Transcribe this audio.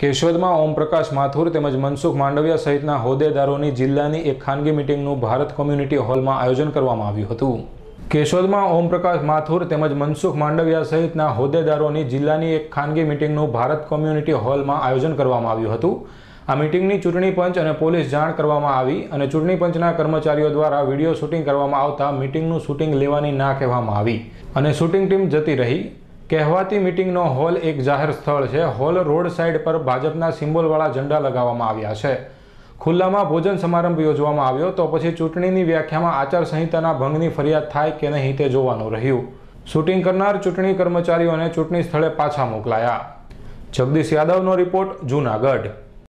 કેશોદમાં ઓમપ્રકાશ માથુર તેમજ મનસુખ માંડવિયા સહિતના હોદ્દેદારોની જિલ્લાની એક ખાનગી મિટિંગનું ભારત કોમ્યુનિટી હોલમાં આયોજન કરવામાં આવ્યું હતું કેશોદમાં ઓમપ્રકાશ માથુર તેમજ મનસુખ માંડવિયા સહિતના હોદ્દેદારોની જિલ્લાની એક ખાનગી મિટિંગનું ભારત કોમ્યુનિટી હોલમાં આયોજન કરવામાં આવ્યું હતું આ મિટિંગની ચૂંટણી પંચ અને પોલીસ જાણ કરવામાં આવી અને ચૂંટણી પંચના કર્મચારીઓ દ્વારા વિડીયો શૂટિંગ કરવામાં આવતા મિટિંગનું શૂટિંગ લેવાની ના કહેવામાં આવી અને શૂટિંગ ટીમ જતી રહી કહેવાતી મિટિંગનો હોલ એક જાહેર સ્થળ છે હોલ રોડ સાઈડ પર ભાજપના સિમ્બોલવાળા ઝંડા લગાવવામાં આવ્યા છે ખુલ્લામાં ભોજન સમારંભ યોજવામાં આવ્યો તો પછી ચૂંટણીની વ્યાખ્યામાં આચારસંહિતાના ભંગની ફરિયાદ થાય કે નહીં તે જોવાનું રહ્યું શૂટિંગ કરનાર ચૂંટણી કર્મચારીઓને ચૂંટણી સ્થળે પાછા મોકલાયા જગદીશ યાદવનો રિપોર્ટ જૂનાગઢ